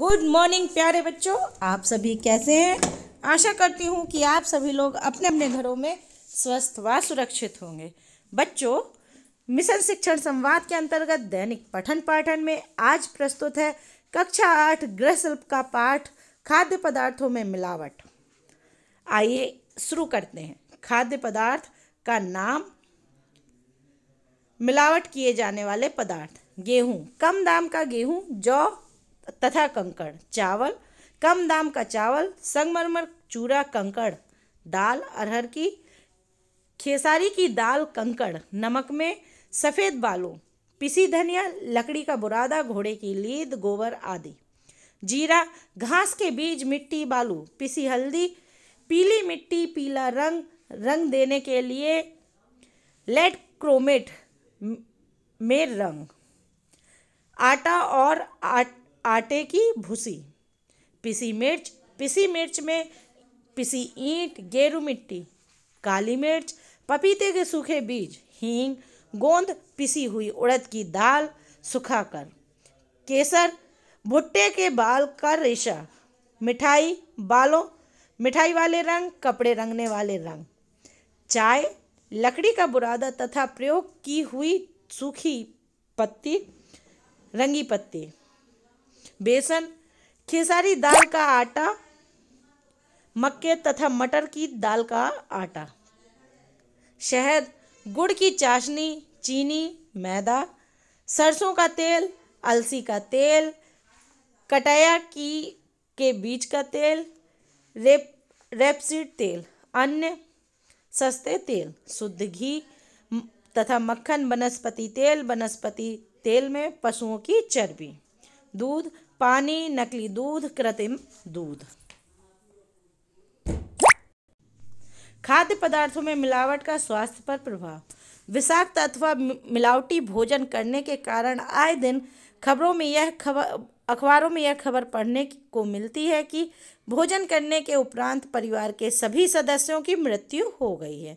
good morning प्यारे बच्चों आप सभी कैसे हैं आशा करती हूँ कि आप सभी लोग अपने अपने घरों में स्वस्थ व सुरक्षित होंगे बच्चों मिशन शिक्षण संवाद के अंतर्गत दैनिक पठन पाठन में आज प्रस्तुत है कक्षा आठ गृहशिल्प का पाठ खाद्य पदार्थों में मिलावट आइए शुरू करते हैं खाद्य पदार्थ का नाम मिलावट किए जाने वाले पदार्थ गेहूँ कम दाम का गेहूँ जौ तथा कंकड़ चावल कम दाम का चावल संगमरमर चूरा कंकड़ दाल अरहर की खेसारी की दाल कंकड़ नमक में सफ़ेद बालों पिसी धनिया लकड़ी का बुरादा घोड़े की लीद गोबर आदि जीरा घास के बीज मिट्टी बालू पिसी हल्दी पीली मिट्टी पीला रंग रंग देने के लिए लेड क्रोमेट मेर रंग आटा और आट आटे की भूसी पिसी मिर्च पिसी मिर्च में पिसी ईंट गेरू मिट्टी काली मिर्च पपीते के सूखे बीज हींग गोंद पिसी हुई उड़द की दाल कर केसर भुट्टे के बाल का रेशा मिठाई बालों मिठाई वाले रंग कपड़े रंगने वाले रंग चाय लकड़ी का बुरादा तथा प्रयोग की हुई सूखी पत्ती रंगी पत्ती बेसन खेसारी दाल का आटा मक्के तथा मटर की दाल का आटा शहद गुड़ की चाशनी चीनी मैदा सरसों का तेल अलसी का तेल कटाया की के बीज का तेल रेप रेपसीड तेल अन्य सस्ते तेल शुद्ध घी तथा मक्खन वनस्पति तेल वनस्पति तेल में पशुओं की चर्बी दूध पानी नकली दूध कृत्रिम दूध खाद्य पदार्थों में मिलावट का स्वास्थ्य पर प्रभाव विषाक्त अथवा मिलावटी भोजन करने के कारण आए दिन खबरों में यह खबर अखबारों में यह खबर पढ़ने को मिलती है कि भोजन करने के उपरांत परिवार के सभी सदस्यों की मृत्यु हो गई है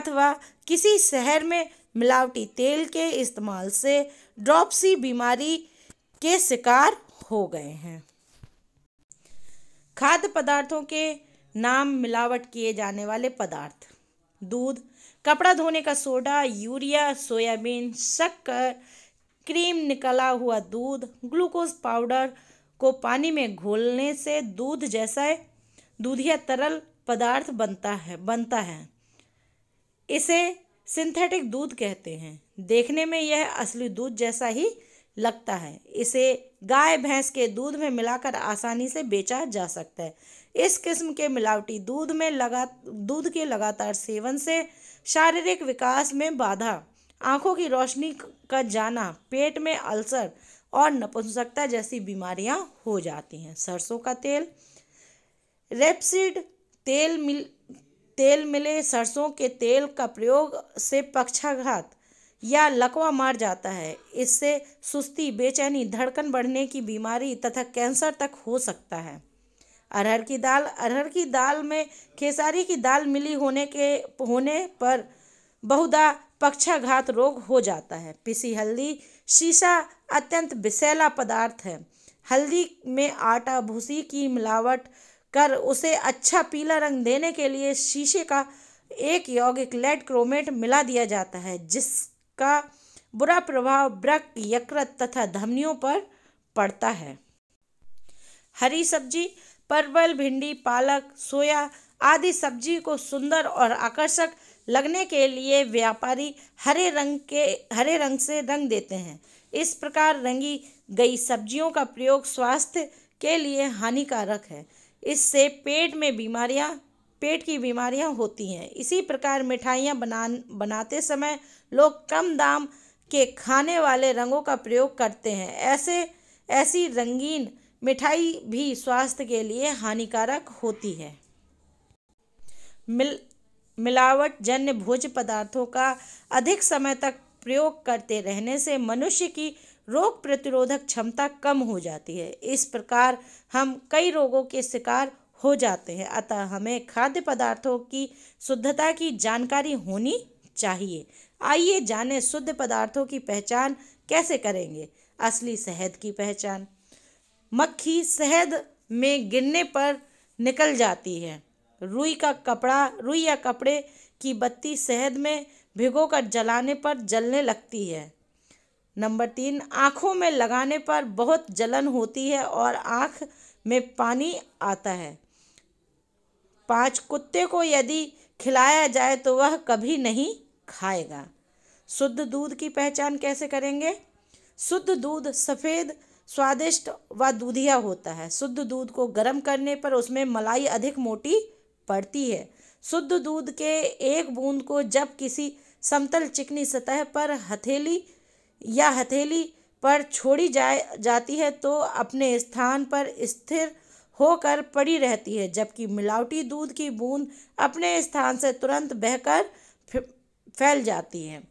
अथवा किसी शहर में मिलावटी तेल के इस्तेमाल से ड्रॉपसी बीमारी के शिकार हो गए हैं खाद्य पदार्थों के नाम मिलावट किए जाने वाले पदार्थ दूध कपड़ा धोने का सोडा यूरिया सोयाबीन शक्कर क्रीम निकला हुआ दूध ग्लूकोज पाउडर को पानी में घोलने से दूध जैसा दूधिया तरल पदार्थ बनता है बनता है इसे सिंथेटिक दूध कहते हैं देखने में यह असली दूध जैसा ही लगता है इसे गाय भैंस के दूध में मिलाकर आसानी से बेचा जा सकता है इस किस्म के मिलावटी दूध में लगा दूध के लगातार सेवन से शारीरिक विकास में बाधा आंखों की रोशनी का जाना पेट में अल्सर और नपुंसकता जैसी बीमारियां हो जाती हैं सरसों का तेल रेपसिड तेल मिल तेल मिले सरसों के तेल का प्रयोग से पक्षाघात या लकवा मार जाता है इससे सुस्ती बेचैनी धड़कन बढ़ने की बीमारी तथा कैंसर तक हो सकता है अरहर की दाल अरहर की दाल में खेसारी की दाल मिली होने के होने पर बहुधा पक्षाघात रोग हो जाता है पिसी हल्दी शीशा अत्यंत विषैला पदार्थ है हल्दी में आटा भूसी की मिलावट कर उसे अच्छा पीला रंग देने के लिए शीशे का एक यौगिक लेड क्रोमेट मिला दिया जाता है जिस का बुरा प्रभाव ब्रक यकृत तथा धमनियों पर पड़ता है हरी सब्जी परवल भिंडी पालक सोया आदि सब्जी को सुंदर और आकर्षक लगने के लिए व्यापारी हरे रंग के हरे रंग से रंग देते हैं इस प्रकार रंगी गई सब्जियों का प्रयोग स्वास्थ्य के लिए हानिकारक है इससे पेट में बीमारियां पेट की बीमारियां होती हैं इसी प्रकार मिठाइयां बना बनाते समय लोग कम दाम के खाने वाले रंगों का प्रयोग करते हैं ऐसे ऐसी रंगीन मिठाई भी स्वास्थ्य के लिए हानिकारक होती है मिल मिलावट जन्य भोज पदार्थों का अधिक समय तक प्रयोग करते रहने से मनुष्य की रोग प्रतिरोधक क्षमता कम हो जाती है इस प्रकार हम कई रोगों के शिकार हो जाते हैं अतः हमें खाद्य पदार्थों की शुद्धता की जानकारी होनी चाहिए आइए जानें शुद्ध पदार्थों की पहचान कैसे करेंगे असली शहद की पहचान मक्खी शहद में गिरने पर निकल जाती है रुई का कपड़ा रुई या कपड़े की बत्ती शहद में भिगो कर जलाने पर जलने लगती है नंबर तीन आँखों में लगाने पर बहुत जलन होती है और आँख में पानी आता है पाँच कुत्ते को यदि खिलाया जाए तो वह कभी नहीं खाएगा शुद्ध दूध की पहचान कैसे करेंगे शुद्ध दूध सफ़ेद स्वादिष्ट व दूधिया होता है शुद्ध दूध को गर्म करने पर उसमें मलाई अधिक मोटी पड़ती है शुद्ध दूध के एक बूंद को जब किसी समतल चिकनी सतह पर हथेली या हथेली पर छोड़ी जाए जाती है तो अपने स्थान पर स्थिर होकर पड़ी रहती है जबकि मिलावटी दूध की बूंद अपने स्थान से तुरंत बहकर फैल जाती है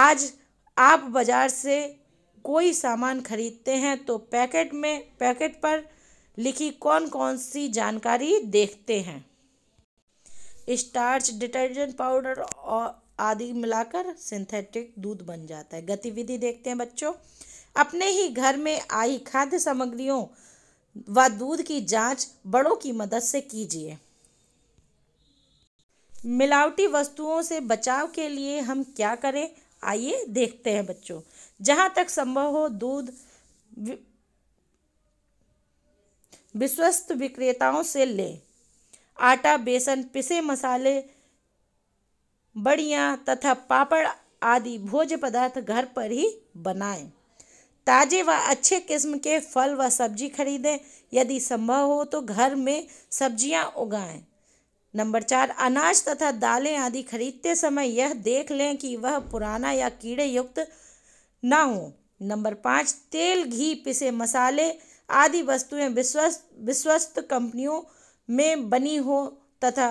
आज आप बाज़ार से कोई सामान खरीदते हैं तो पैकेट में पैकेट पर लिखी कौन कौन सी जानकारी देखते हैं स्टार्च डिटर्जेंट पाउडर और आदि मिलाकर सिंथेटिक दूध बन जाता है गतिविधि देखते हैं बच्चों अपने ही घर में आई खाद्य सामग्रियों व दूध की जांच बड़ों की मदद से कीजिए मिलावटी वस्तुओं से बचाव के लिए हम क्या करें आइए देखते हैं बच्चों जहाँ तक संभव हो दूध विश्वस्त विक्रेताओं से लें आटा बेसन पिसे मसाले बढ़िया तथा पापड़ आदि भोज्य पदार्थ घर पर ही बनाएं ताज़े व अच्छे किस्म के फल व सब्जी खरीदें यदि संभव हो तो घर में सब्जियां उगाएं नंबर चार अनाज तथा दालें आदि खरीदते समय यह देख लें कि वह पुराना या कीड़े युक्त ना हो नंबर पाँच तेल घी पिसे मसाले आदि वस्तुएं विश्वस्त विश्वस्त कंपनियों में बनी हो तथा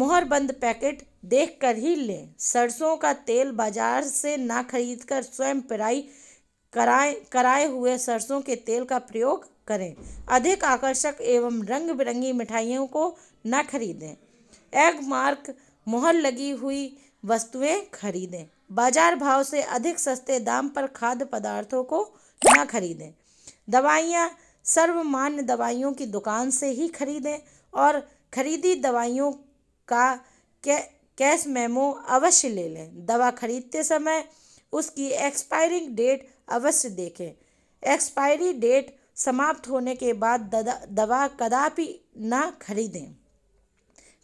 मोहरबंद पैकेट देखकर ही लें सरसों का तेल बाजार से ना खरीदकर स्वयं पिराई कराए कराए हुए सरसों के तेल का प्रयोग करें अधिक आकर्षक एवं रंग बिरंगी मिठाइयों को न खरीदें एग मार्क मोहर लगी हुई वस्तुएं खरीदें बाजार भाव से अधिक सस्ते दाम पर खाद्य पदार्थों को न खरीदें दवाइयाँ सर्वमान्य दवाइयों की दुकान से ही खरीदें और खरीदी दवाइयों का कै कैश मेमो अवश्य ले लें दवा खरीदते समय उसकी एक्सपायरिंग डेट अवश्य देखें एक्सपायरी डेट समाप्त होने के बाद दवा कदापि ना खरीदें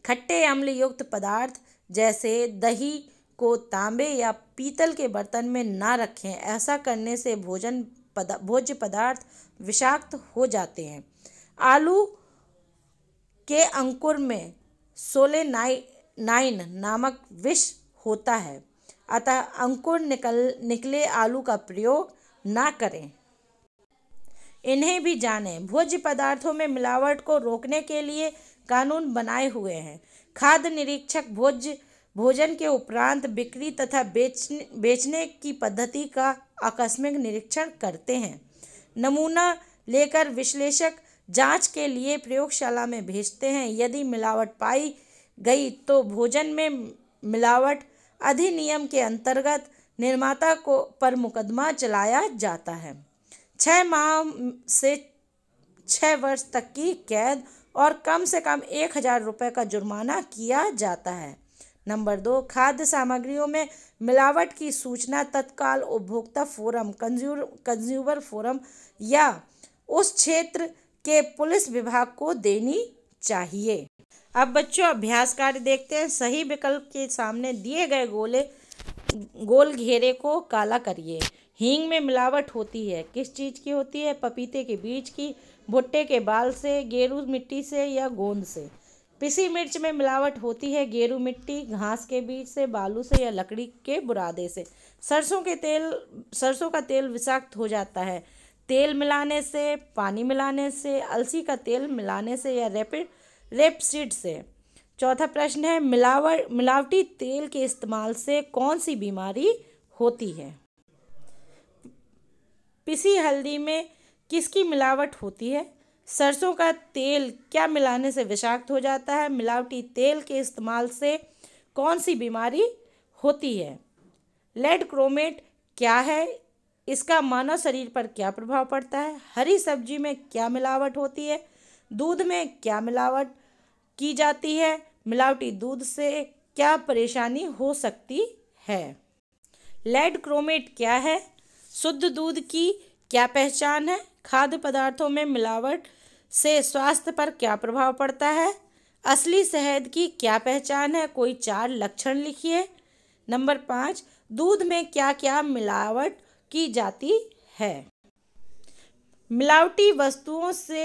खट्टे अम्ल युक्त पदार्थ जैसे दही को तांबे या पीतल के बर्तन में ना रखें ऐसा करने से भोजन पदा, भोज्य पदार्थ विषाक्त हो जाते हैं आलू के अंकुर में सोलेनाइन नाइन नामक विष होता है अतः अंकुर निकल निकले आलू का प्रयोग ना करें इन्हें भी जानें भोज्य पदार्थों में मिलावट को रोकने के लिए कानून बनाए हुए हैं खाद्य निरीक्षक भोज्य भोजन के उपरांत बिक्री तथा बेचने बेचने की पद्धति का आकस्मिक निरीक्षण करते हैं नमूना लेकर विश्लेषक जांच के लिए प्रयोगशाला में भेजते हैं यदि मिलावट पाई गई तो भोजन में मिलावट अधिनियम के अंतर्गत निर्माता को पर मुकदमा चलाया जाता है छः माह से छः वर्ष तक की कैद और कम से कम एक हज़ार रुपये का जुर्माना किया जाता है नंबर दो खाद्य सामग्रियों में मिलावट की सूचना तत्काल उपभोक्ता फोरम कंज्यूर कंज्यूमर फोरम या उस क्षेत्र के पुलिस विभाग को देनी चाहिए अब बच्चों अभ्यास कार्य देखते हैं सही विकल्प के सामने दिए गए गोले गोल घेरे को काला करिए हींग में मिलावट होती है किस चीज़ की होती है पपीते के बीज की भुट्टे के बाल से गेरू मिट्टी से या गोंद से पिसी मिर्च में मिलावट होती है गेरू मिट्टी घास के बीज से बालू से या लकड़ी के बुरादे से सरसों के तेल सरसों का तेल विषाक्त हो जाता है तेल मिलाने से पानी मिलाने से अलसी का तेल मिलाने से या रैपिड रेपसीड से चौथा प्रश्न है मिलावट मिलावटी तेल के इस्तेमाल से कौन सी बीमारी होती है पिसी हल्दी में किसकी मिलावट होती है सरसों का तेल क्या मिलाने से विषाक्त हो जाता है मिलावटी तेल के इस्तेमाल से कौन सी बीमारी होती है लेड क्रोमेट क्या है इसका मानव शरीर पर क्या प्रभाव पड़ता है हरी सब्जी में क्या मिलावट होती है दूध में क्या मिलावट की जाती है मिलावटी दूध से क्या परेशानी हो सकती है लेड क्रोमेट क्या है शुद्ध दूध की क्या पहचान है खाद्य पदार्थों में मिलावट से स्वास्थ्य पर क्या प्रभाव पड़ता है असली शहद की क्या पहचान है कोई चार लक्षण लिखिए नंबर पाँच दूध में क्या क्या मिलावट की जाती है मिलावटी वस्तुओं से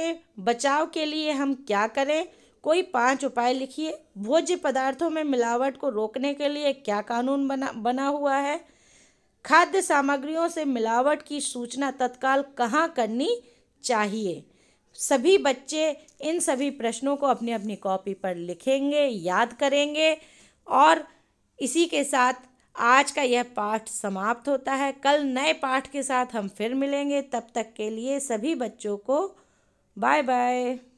बचाव के लिए हम क्या करें कोई पांच उपाय लिखिए भोज्य पदार्थों में मिलावट को रोकने के लिए क्या कानून बना बना हुआ है खाद्य सामग्रियों से मिलावट की सूचना तत्काल कहाँ करनी चाहिए सभी बच्चे इन सभी प्रश्नों को अपनी अपनी कॉपी पर लिखेंगे याद करेंगे और इसी के साथ आज का यह पाठ समाप्त होता है कल नए पाठ के साथ हम फिर मिलेंगे तब तक के लिए सभी बच्चों को बाय बाय